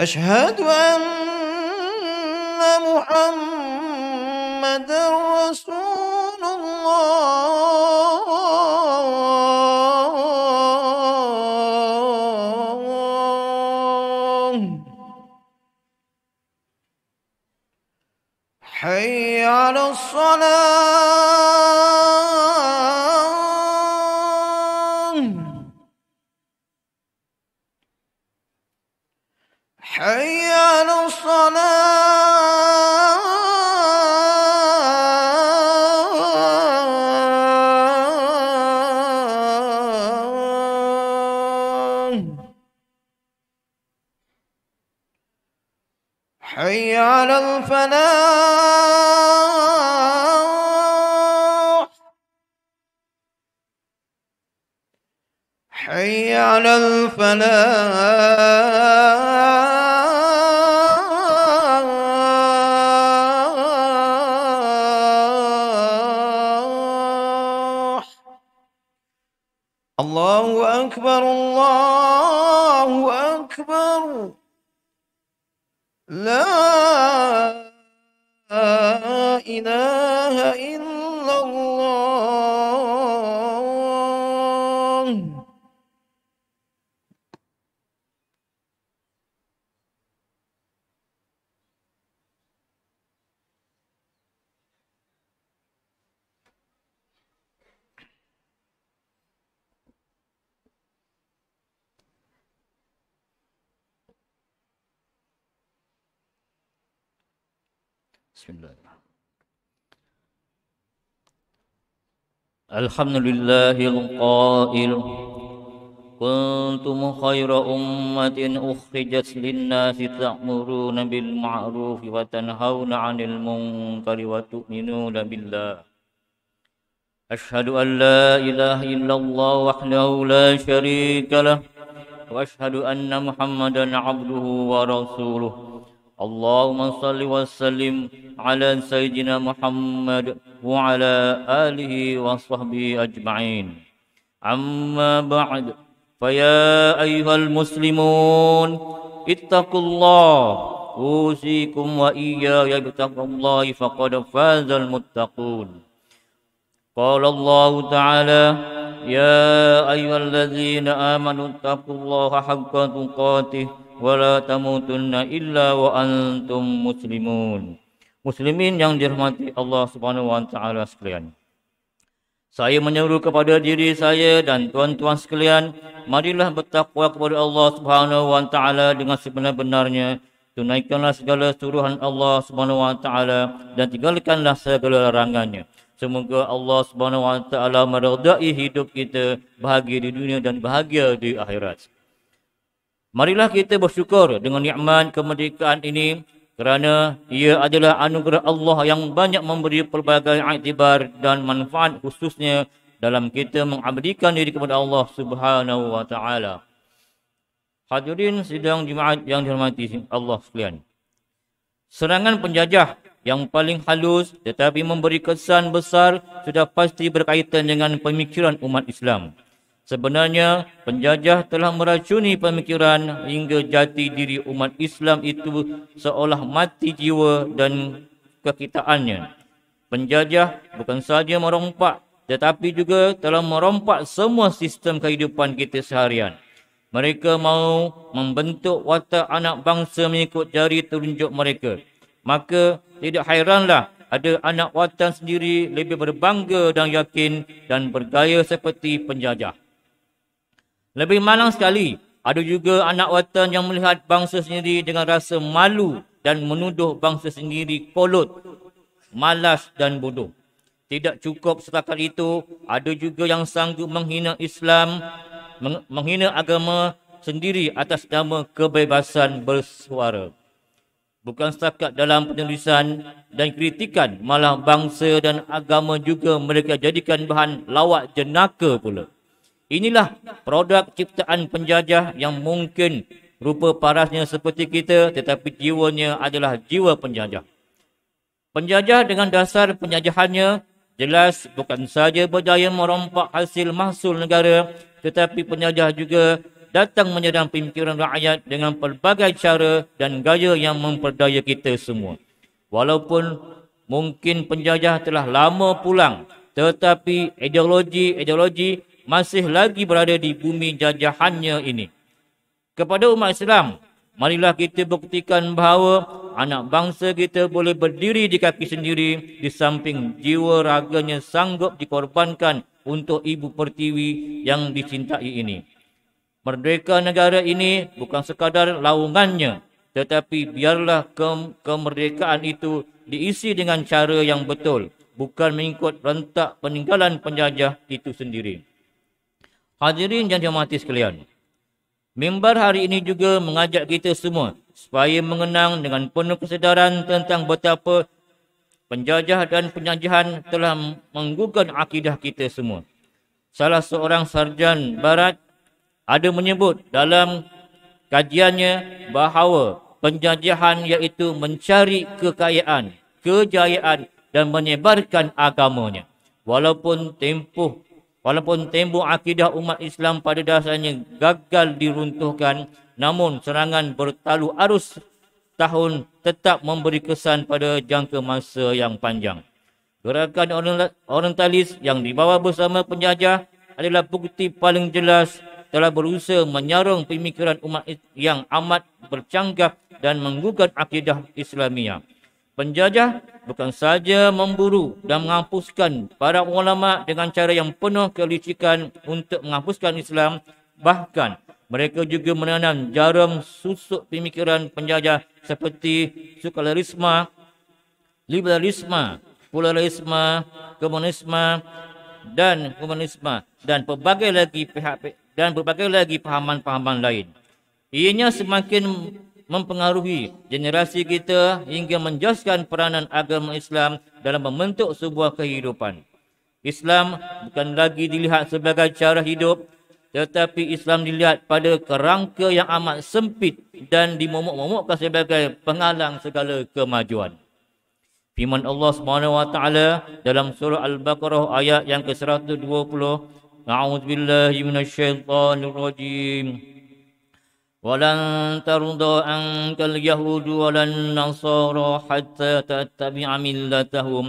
[SPEAKER 2] أشهد أن محمدا رسول الله حي على الصلاه حي على الصلاه حي على الفلاح حي على الفلاح love.
[SPEAKER 3] الحمد لله القائل كنتم خير أمة أخرجت للناس تأمرون بالمعروف وتنهون عن المنكر وتؤمنون بالله أشهد أن لا إله إلا الله وحده لا شريك له وأشهد أن محمدا عبده ورسوله اللهم صل وسلم على سيدنا محمد وعلى آله وصحبه أجمعين أما بعد فيا أيها المسلمون اتقوا الله أوصيكم وإياي بتقوى الله فقد فاز المتقون قال الله تعالى يا أيها الذين آمنوا اتقوا الله حق تقاته ولا Illa Wa Antum Muslimun Muslimin yang dirahmati Allah Subhanahu wa taala sekalian. Saya menyeru kepada diri saya dan tuan-tuan sekalian, marilah bertakwa kepada Allah Subhanahu wa taala dengan sebenar-benarnya, tunaikanlah segala suruhan Allah Subhanahu wa taala dan tinggalkanlah segala larangannya. Semoga Allah Subhanahu wa taala meredai hidup kita bahagia di dunia dan bahagia di akhirat. Marilah kita bersyukur dengan nikmat kemerdekaan ini kerana ia adalah anugerah Allah yang banyak memberi pelbagai aktibar dan manfaat khususnya dalam kita mengabdikan diri kepada Allah Subhanahu wa taala. Hadirin sidang jemaat yang dihormati Allah sekalian. Serangan penjajah yang paling halus tetapi memberi kesan besar sudah pasti berkaitan dengan pemikiran umat Islam. Sebenarnya penjajah telah meracuni pemikiran hingga jati diri umat Islam itu seolah mati jiwa dan kekitaannya. Penjajah bukan sahaja merompak tetapi juga telah merompak semua sistem kehidupan kita seharian. Mereka mahu membentuk watak anak bangsa mengikut jari terunjuk mereka. Maka tidak hairanlah ada anak watan sendiri lebih berbangga dan yakin dan bergaya seperti penjajah. Lebih malang sekali, ada juga anak watan yang melihat bangsa sendiri dengan rasa malu dan menuduh bangsa sendiri kolot, malas dan bodoh. Tidak cukup setakat itu, ada juga yang sanggup menghina Islam, menghina agama sendiri atas nama kebebasan bersuara. Bukan setakat dalam penulisan dan kritikan, malah bangsa dan agama juga mereka jadikan bahan lawak jenaka pula. Inilah produk ciptaan penjajah yang mungkin rupa parasnya seperti kita tetapi jiwanya adalah jiwa penjajah. Penjajah dengan dasar penjajahannya jelas bukan saja berjaya merompak hasil mahsul negara tetapi penjajah juga datang menyerang pemikiran rakyat dengan pelbagai cara dan gaya yang memperdaya kita semua. Walaupun mungkin penjajah telah lama pulang tetapi ideologi-ideologi masih lagi berada di bumi jajahannya ini. Kepada umat Islam, marilah kita buktikan bahawa anak bangsa kita boleh berdiri di kaki sendiri di samping jiwa raganya sanggup dikorbankan untuk ibu pertiwi yang dicintai ini. Merdeka negara ini bukan sekadar laungannya tetapi biarlah ke- kemerdekaan itu diisi dengan cara yang betul bukan mengikut rentak peninggalan penjajah itu sendiri. Hadirin yang dihormati sekalian. Mimbar hari ini juga mengajak kita semua supaya mengenang dengan penuh kesedaran tentang betapa penjajah dan penjajahan telah menggugat akidah kita semua. Salah seorang sarjan barat ada menyebut dalam kajiannya bahawa penjajahan iaitu mencari kekayaan, kejayaan dan menyebarkan agamanya. Walaupun tempuh Walaupun tembok akidah umat Islam pada dasarnya gagal diruntuhkan, namun serangan bertalu arus tahun tetap memberi kesan pada jangka masa yang panjang. Gerakan orientalis yang dibawa bersama penjajah adalah bukti paling jelas telah berusaha menyarung pemikiran umat yang amat bercanggah dan menggugat akidah Islamiah. Penjajah bukan saja memburu dan menghapuskan para ulama dengan cara yang penuh kelicikan untuk menghapuskan Islam. Bahkan mereka juga menanam jarum susuk pemikiran penjajah seperti sukalarisma, liberalisme, pluralisma, komunisme dan komunisme dan pelbagai lagi pihak dan pelbagai lagi pahaman-pahaman lain. Ianya semakin mempengaruhi generasi kita hingga menjelaskan peranan agama Islam dalam membentuk sebuah kehidupan. Islam bukan lagi dilihat sebagai cara hidup tetapi Islam dilihat pada kerangka yang amat sempit dan dimomok-momokkan sebagai penghalang segala kemajuan. Firman Allah Subhanahu wa taala dalam surah Al-Baqarah ayat yang ke-120, A'udzubillahi minasyaitonirrajim. ولن ترضى عنك اليهود ولا النصارى حتى تتبع ملتهم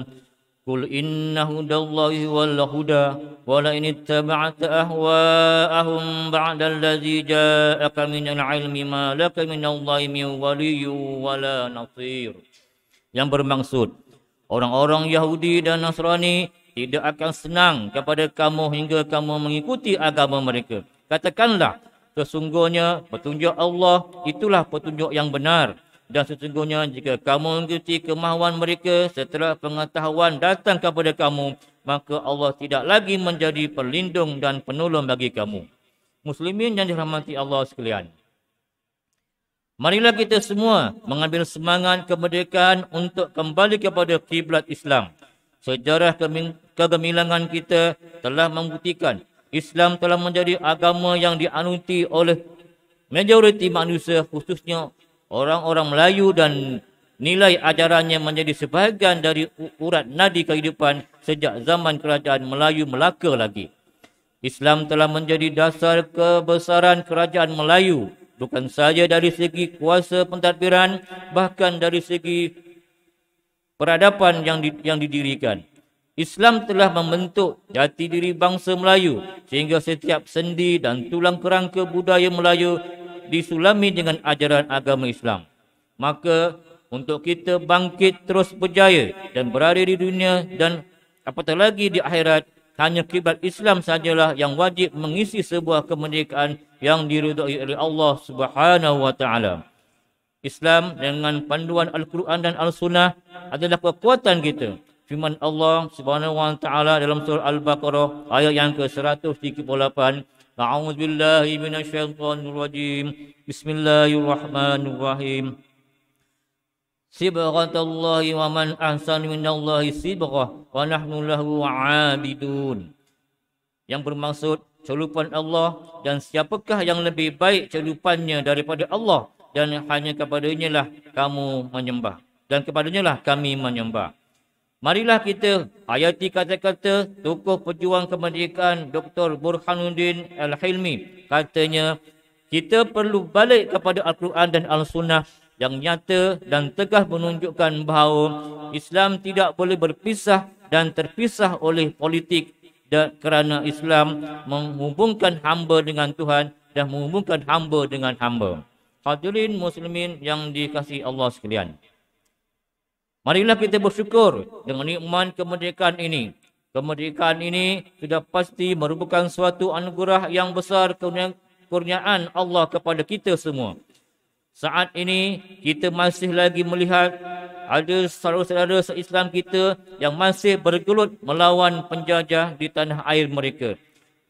[SPEAKER 3] قل إن هدى الله هو الهدى ولئن اتبعت أهواءهم بعد الذي جاءك من العلم ما لك من الله من ولي ولا نصير yang bermaksud orang-orang Yahudi dan Nasrani tidak akan senang kepada kamu hingga kamu mengikuti agama mereka katakanlah Sesungguhnya petunjuk Allah itulah petunjuk yang benar. Dan sesungguhnya jika kamu mengikuti kemahuan mereka setelah pengetahuan datang kepada kamu, maka Allah tidak lagi menjadi pelindung dan penolong bagi kamu. Muslimin yang dirahmati Allah sekalian. Marilah kita semua mengambil semangat kemerdekaan untuk kembali kepada kiblat Islam. Sejarah kegemilangan kita telah membuktikan Islam telah menjadi agama yang dianuti oleh majoriti manusia khususnya orang-orang Melayu dan nilai ajarannya menjadi sebahagian dari urat nadi kehidupan sejak zaman kerajaan Melayu Melaka lagi. Islam telah menjadi dasar kebesaran kerajaan Melayu bukan saja dari segi kuasa pentadbiran bahkan dari segi peradaban yang di, yang didirikan. Islam telah membentuk jati diri bangsa Melayu sehingga setiap sendi dan tulang kerangka budaya Melayu disulami dengan ajaran agama Islam. Maka untuk kita bangkit terus berjaya dan berada di dunia dan apatah lagi di akhirat, hanya kiblat Islam sajalah yang wajib mengisi sebuah kemerdekaan yang diridhai oleh Allah Subhanahu wa taala. Islam dengan panduan Al-Quran dan Al-Sunnah adalah kekuatan kita firman Allah Subhanahu wa taala dalam surah Al-Baqarah ayat yang ke-138 A'udzubillahi minasyaitonir rajim Bismillahirrahmanirrahim Sibghatallahi wa man ahsanu minallahi sibghah wa nahnu lahu abidun Yang bermaksud celupan Allah dan siapakah yang lebih baik celupannya daripada Allah dan hanya kepadanya lah kamu menyembah dan kepadanya lah kami menyembah Marilah kita hayati kata-kata tokoh pejuang kemerdekaan Dr. Burhanuddin Al-Hilmi. Katanya, kita perlu balik kepada Al-Quran dan Al-Sunnah yang nyata dan tegah menunjukkan bahawa Islam tidak boleh berpisah dan terpisah oleh politik dan kerana Islam menghubungkan hamba dengan Tuhan dan menghubungkan hamba dengan hamba. Hadirin muslimin yang dikasihi Allah sekalian. Marilah kita bersyukur dengan nikmat kemerdekaan ini. Kemerdekaan ini sudah pasti merupakan suatu anugerah yang besar kurniaan Allah kepada kita semua. Saat ini kita masih lagi melihat ada saudara-saudara se-Islam kita yang masih bergelut melawan penjajah di tanah air mereka.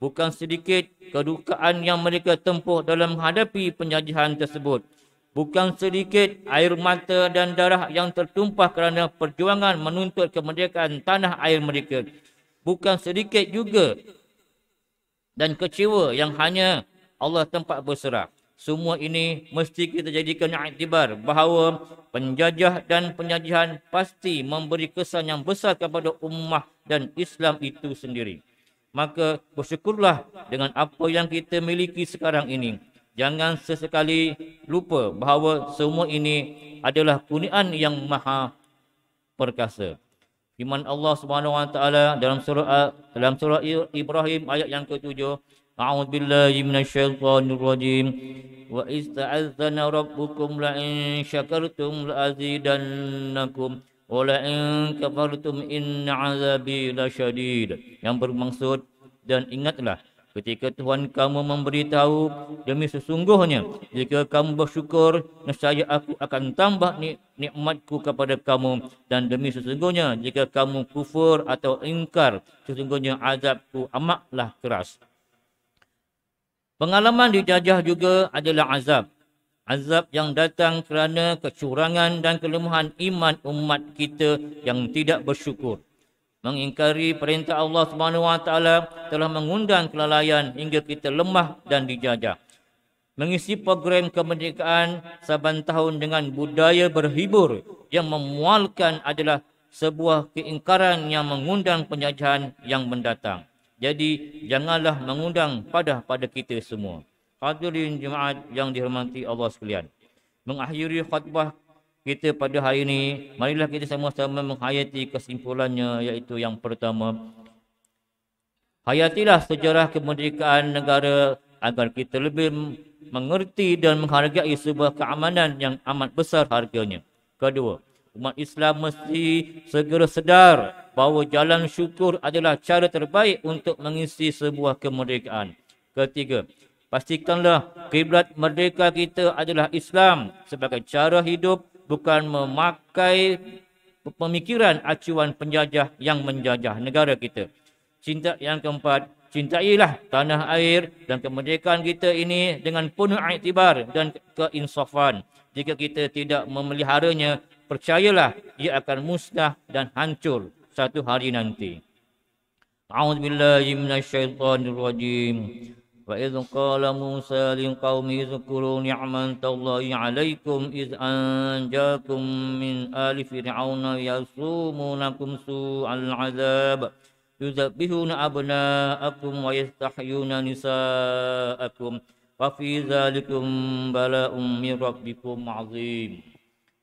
[SPEAKER 3] Bukan sedikit kedukaan yang mereka tempuh dalam menghadapi penjajahan tersebut. Bukan sedikit air mata dan darah yang tertumpah kerana perjuangan menuntut kemerdekaan tanah air mereka. Bukan sedikit juga dan kecewa yang hanya Allah tempat berserah. Semua ini mesti kita jadikan iktibar bahawa penjajah dan penjajahan pasti memberi kesan yang besar kepada ummah dan Islam itu sendiri. Maka bersyukurlah dengan apa yang kita miliki sekarang ini. Jangan sesekali lupa bahawa semua ini adalah kurnian yang maha perkasa. Iman Allah Subhanahu Wa Taala dalam surah dalam surah Ibrahim ayat yang ke ketujuh. A'udzubillahi minasyaitonir rajim. Wa ista'adzana rabbukum la in syakartum la azidannakum wa la in kafartum in 'adzabi lasyadid. Yang bermaksud dan ingatlah Ketika Tuhan kamu memberitahu demi sesungguhnya, jika kamu bersyukur, nescaya aku akan tambah nik nikmatku kepada kamu. Dan demi sesungguhnya, jika kamu kufur atau ingkar, sesungguhnya azabku amatlah keras. Pengalaman dijajah juga adalah azab. Azab yang datang kerana kecurangan dan kelemahan iman umat kita yang tidak bersyukur mengingkari perintah Allah Subhanahu wa taala telah mengundang kelalaian hingga kita lemah dan dijajah. Mengisi program kemerdekaan saban tahun dengan budaya berhibur yang memualkan adalah sebuah keingkaran yang mengundang penjajahan yang mendatang. Jadi janganlah mengundang padah pada kita semua. Hadirin jemaat yang dihormati Allah sekalian. Mengakhiri khutbah kita pada hari ini marilah kita sama-sama menghayati kesimpulannya iaitu yang pertama hayatilah sejarah kemerdekaan negara agar kita lebih mengerti dan menghargai sebuah keamanan yang amat besar harganya kedua umat Islam mesti segera sedar bahawa jalan syukur adalah cara terbaik untuk mengisi sebuah kemerdekaan ketiga Pastikanlah kiblat merdeka kita adalah Islam sebagai cara hidup bukan memakai pemikiran acuan penjajah yang menjajah negara kita. Cinta yang keempat, cintailah tanah air dan kemerdekaan kita ini dengan penuh iktibar dan keinsafan. Jika kita tidak memeliharanya, percayalah ia akan musnah dan hancur satu hari nanti. A'udzubillahi minasyaitonirrajim. فإذ قال موسى لقوم اذكروا نعمة الله عليكم إذ أنجاكم من آل فرعون يصومونكم سوء العذاب يذبحون أبناءكم ويستحيون نساءكم وفي ذلكم بلاء من ربكم عظيم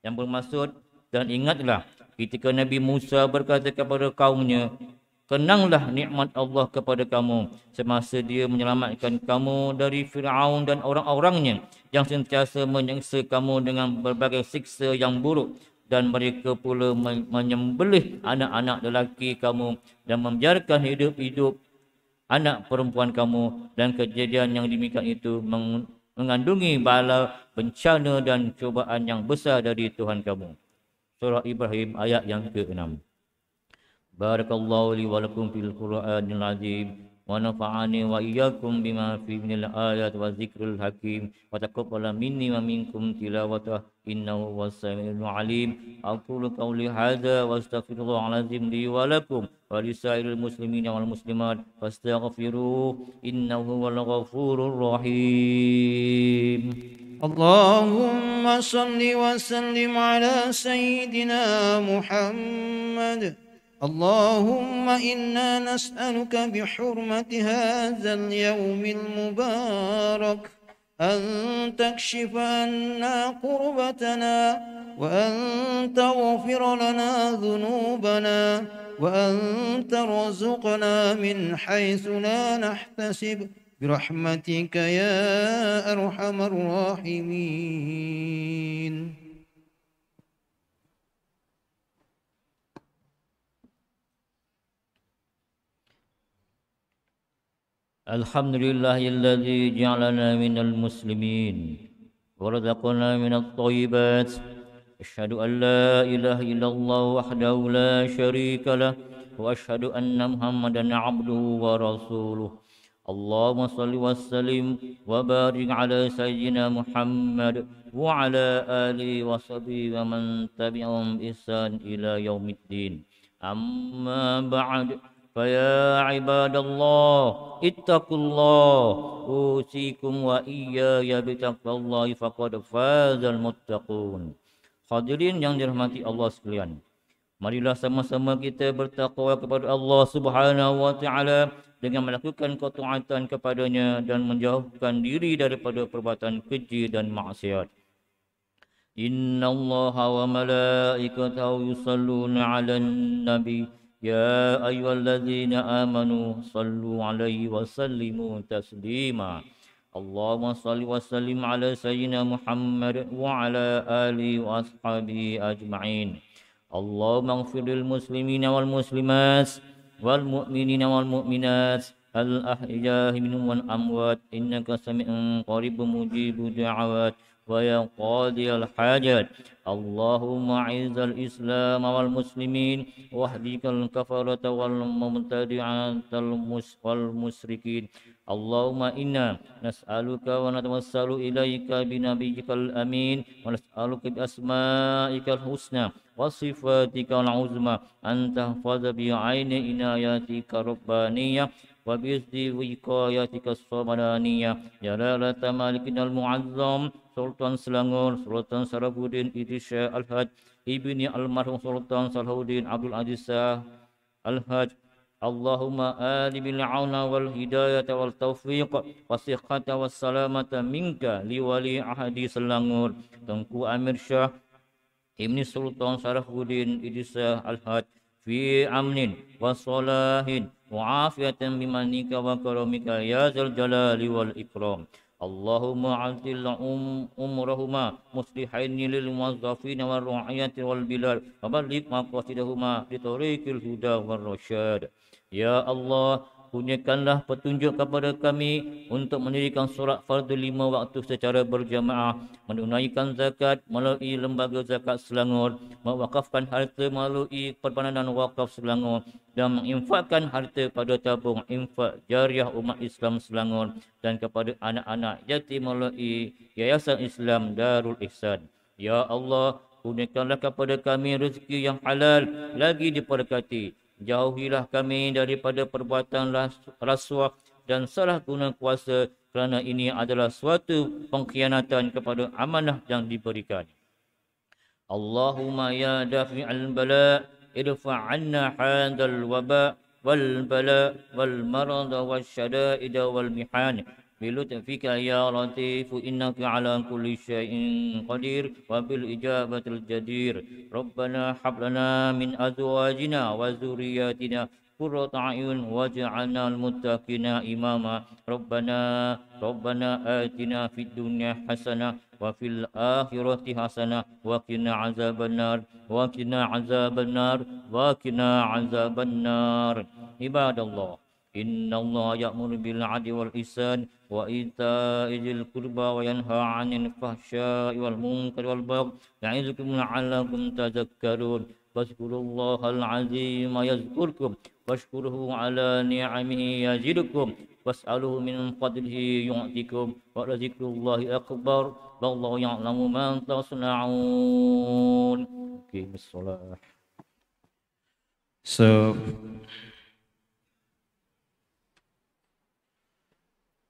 [SPEAKER 3] Yang bermaksud dan ingatlah ketika Nabi Musa berkata kepada kaumnya Kenanglah nikmat Allah kepada kamu semasa dia menyelamatkan kamu dari Fir'aun dan orang-orangnya yang sentiasa menyiksa kamu dengan berbagai siksa yang buruk dan mereka pula menyembelih anak-anak lelaki kamu dan membiarkan hidup-hidup anak perempuan kamu dan kejadian yang demikian itu mengandungi bala bencana dan cubaan yang besar dari Tuhan kamu. Surah Ibrahim ayat yang ke-6. بارك الله لي ولكم في القرآن العظيم ونفعني وإياكم بما فيه من الآيات والذكر الحكيم وتقبل مني ومنكم تلاوته إنه هو السميع العليم أقول قولي هذا وأستغفر الله العظيم لي ولكم ولسائر المسلمين والمسلمات فاستغفروه إنه هو الغفور
[SPEAKER 2] الرحيم اللهم صل وسلم على سيدنا محمد اللهم إنا نسألك بحرمة هذا اليوم المبارك أن تكشف عنا قربتنا وأن تغفر لنا ذنوبنا وأن ترزقنا من حيث لا نحتسب برحمتك يا أرحم الراحمين
[SPEAKER 3] الحمد لله الذي جعلنا من المسلمين ورزقنا من الطيبات أشهد أن لا إله إلا الله وحده لا شريك له وأشهد أن محمدا عبده ورسوله اللهم صل وسلم وبارك على سيدنا محمد وعلى آله وصحبه ومن تبعهم بإحسان إلى يوم الدين أما بعد فيا عباد الله اتقوا الله اوصيكم واياي بتقوى الله فقد فاز المتقون Hadirin yang dirahmati Allah sekalian. Marilah sama-sama kita bertakwa kepada Allah Subhanahu wa taala dengan melakukan ketaatan kepadanya dan menjauhkan diri daripada perbuatan keji dan maksiat. Inna wa malaikatahu yusalluna 'alan nabi يا أيها الذين آمنوا صلوا عليه وسلموا تسليما اللهم صل وسلم على سيدنا محمد وعلى آله وأصحابه أجمعين اللهم اغفر للمسلمين والمسلمات والمؤمنين والمؤمنات الأحياء منهم والأموات إنك سميع قريب مجيب دعوات ويقاضي الحاجات اللهم أعز الإسلام والمسلمين واهدك الكفرة والممتدعات والمشركين اللهم إنا نسألك ونتوسل إليك بنبيك الأمين ونسألك بأسمائك الحسنى وصفاتك العظمى أن تحفظ بعين عناياتك الربانية وبإذن وقايتك الصبرانية جلالة مالكنا المعظم Sultan Selangor, Sultan Sarafuddin Idris Syekh Al-Haj, ibni almarhum Sultan Salahuddin Abdul Aziz Syah Al-Haj. Allahumma ali bil auna wal hidayata wal taufiq wasiqata was salamata minka liwali ahadi Selangor Tengku Amir Shah Ibni Sultan Sarahuddin Idris Syah Al-Haj fi amnin wa salahin wa afiatan bimanika wa karamika ya zal jalali wal ikram اللهم عجل أم أمرهما مصلحين للموظفين والرعاية والبلاد وبلغ مقاصدهما بطريق الهدى والرشاد يا الله kunyakanlah petunjuk kepada kami untuk mendirikan surat fardu lima waktu secara berjamaah, menunaikan zakat melalui lembaga zakat Selangor, mewakafkan harta melalui perbananan wakaf Selangor dan menginfakkan harta pada tabung infak jariah umat Islam Selangor dan kepada anak-anak yatim melalui Yayasan Islam Darul Ihsan. Ya Allah, kunyakanlah kepada kami rezeki yang halal lagi diperkati Jauhilah kami daripada perbuatan rasuah dan salah guna kuasa kerana ini adalah suatu pengkhianatan kepada amanah yang diberikan. Allahumma ya dafi'al bala irfa' anna hadal waba' wal bala wal marad wal shada'id wal mihani بلطفك يا لطيف إنك على كل شيء قدير وبالإجابة الجدير ربنا حبلنا من أزواجنا وذرياتنا قرة عين وجعلنا المتقين إماما ربنا ربنا آتنا في الدنيا حسنة وفي الآخرة حسنة وقنا عذاب النار وقنا عذاب النار وقنا عذاب النار عباد الله إن الله يأمر بالعدل والإحسان وإيتاء ذي القربى وينهى عن الفحشاء والمنكر والبغي يعظكم لعلكم تذكرون فاذكروا الله العظيم يذكركم واشكره على نعمه يزدكم واسأله من فضله يعطيكم ولذكر الله أكبر والله يعلم ما تصنعون. Okay, الصلاة.
[SPEAKER 2] So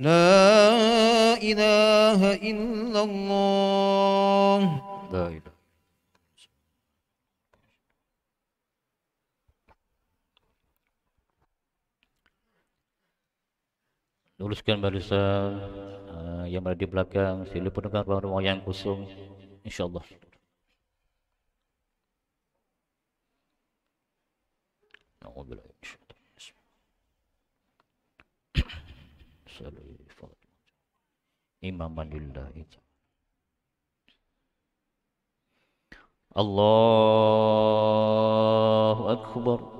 [SPEAKER 2] لا إله إلا الله لا إله
[SPEAKER 3] Luluskan barisan ah, yang ada di belakang. Sila penuhkan ruang-ruang yang kosong. InsyaAllah. Alhamdulillah. Salam. إماما لله الله أكبر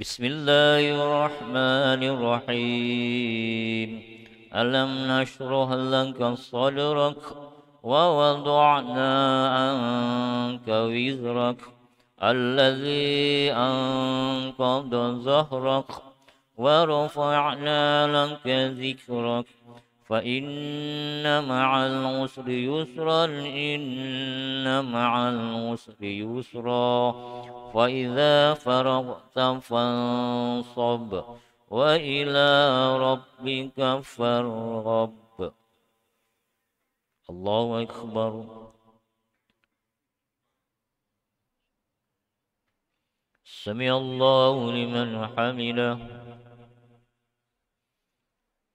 [SPEAKER 3] بسم الله الرحمن الرحيم ألم نشرح لك صدرك ووضعنا عنك وزرك الذي أنقض ظهرك ورفعنا لك ذكرك فإن مع العسر يسرا إن مع العسر يسرا فإذا فرغت فانصب وإلى ربك فارغب الله أكبر سمع الله لمن حمله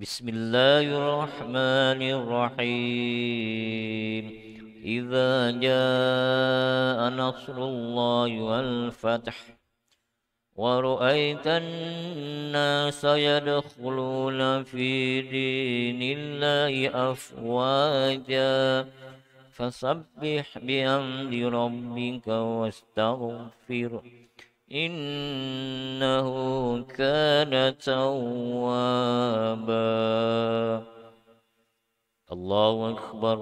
[SPEAKER 3] بسم الله الرحمن الرحيم إذا جاء نصر الله والفتح ورأيت الناس يدخلون في دين الله أفواجا فسبح بأمر ربك واستغفره إنه كان توابا الله أكبر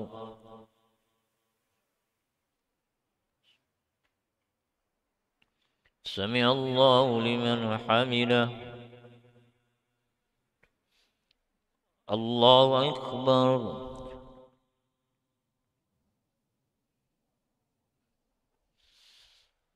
[SPEAKER 3] سمع الله لمن أكبر الله أكبر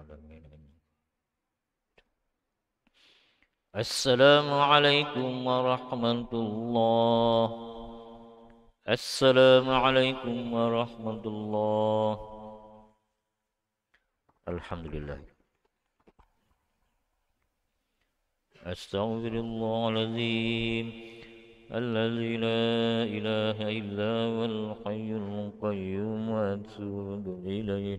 [SPEAKER 3] العالمين السلام عليكم ورحمة الله السلام عليكم ورحمة الله الحمد لله أستغفر الله العظيم الذي لا إله إلا هو الحي القيوم وأتوب إليه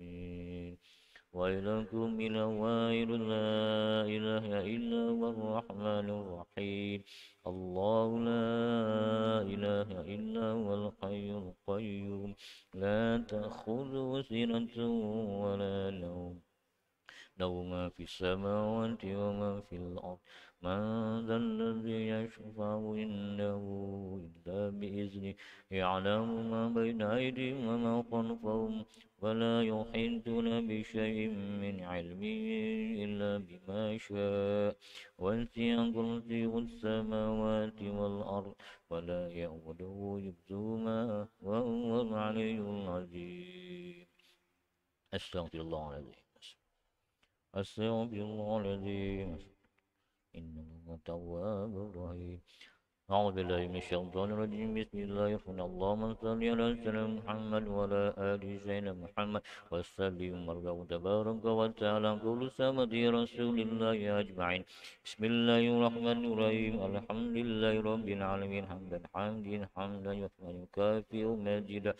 [SPEAKER 3] العالمين وإلهكم إله واحد لا إله إلا هو الرحمن الرحيم الله لا إله إلا هو الحي القيوم لا تأخذه سنة ولا نوم له ما في السماوات وما في الأرض من ذا الذي يشفع عنده إلا بإذنه يعلم ما بين أيديهم وما خلفهم ولا يحيطون بشيء من علمه إلا بما شاء وسع كرسيه السماوات والأرض ولا يؤوده يبدوما وهو العلي العظيم أستغفر الله العظيم أستغفر الله العظيم إنه تواب رحيم أعوذ بالله من الشيطان الرجيم بسم الله الرحمن الرحيم اللهم صل على سيدنا محمد وعلى آل سيدنا محمد وسلم الله تبارك وتعالى كل سمد رسول الله أجمعين بسم الله الرحمن الرحيم الحمد لله رب العالمين حمدا حمدا حمدا يحمد كافي مجدا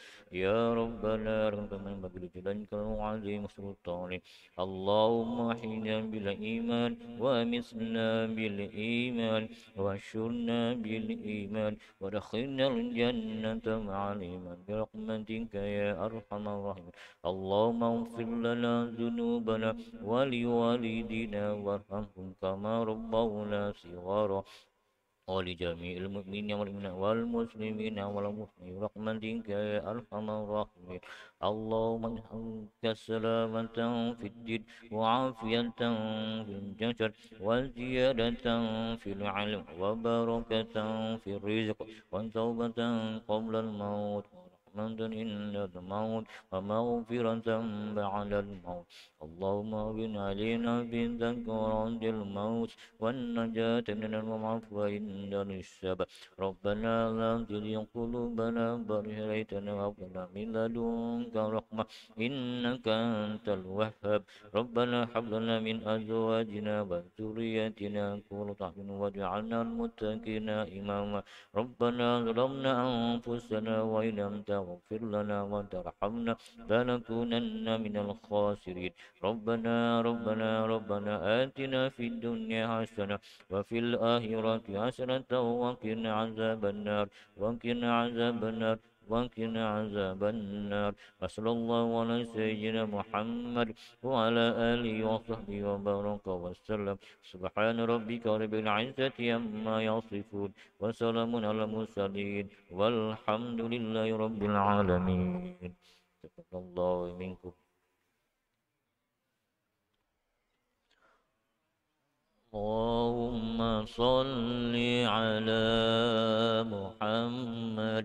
[SPEAKER 3] يا ربنا رب من بكر جلالك وعظيم سلطانك اللهم أحينا بالإيمان وامسنا بالإيمان وأشرنا بالإيمان بالإيمان ودخلنا الجنة مع الإيمان برحمتك يا أرحم الراحمين اللهم اغفر لنا ذنوبنا ولوالدينا وارحمهم كما ربونا صغارا ولجميع المؤمنين والمسلمين والمسلمين رحمة برحمتك يا أرحم الراحمين اللهم انحمك سلامة في الدين وعافية في الجسد وزيادة في العلم وبركة في الرزق وتوبة قبل الموت رحمة عند الموت ومغفرة بعد الموت اللهم أبن علينا بذكرات الموت والنجاة من المعفو عند الشبع ربنا لا تزغ قلوبنا بل هديتنا وهب من لدنك رحمة إنك أنت الوهاب ربنا هب لنا من أزواجنا وذريتنا قرة أعين واجعلنا المتقين إماما ربنا ظلمنا أنفسنا وإن لم تغفر فاغفر لنا وترحمنا لنكونن من الخاسرين ربنا ربنا ربنا آتنا في الدنيا حسنة وفي الآخرة حسنة وقنا عذاب النار وقنا عذاب النار وقنا عذاب النار وصلى الله على سيدنا محمد وعلى آله وصحبه وبارك وسلم سبحان ربك رب العزة عما يصفون وسلام على المرسلين والحمد لله رب العالمين تقبل الله منكم اللهم صل على محمد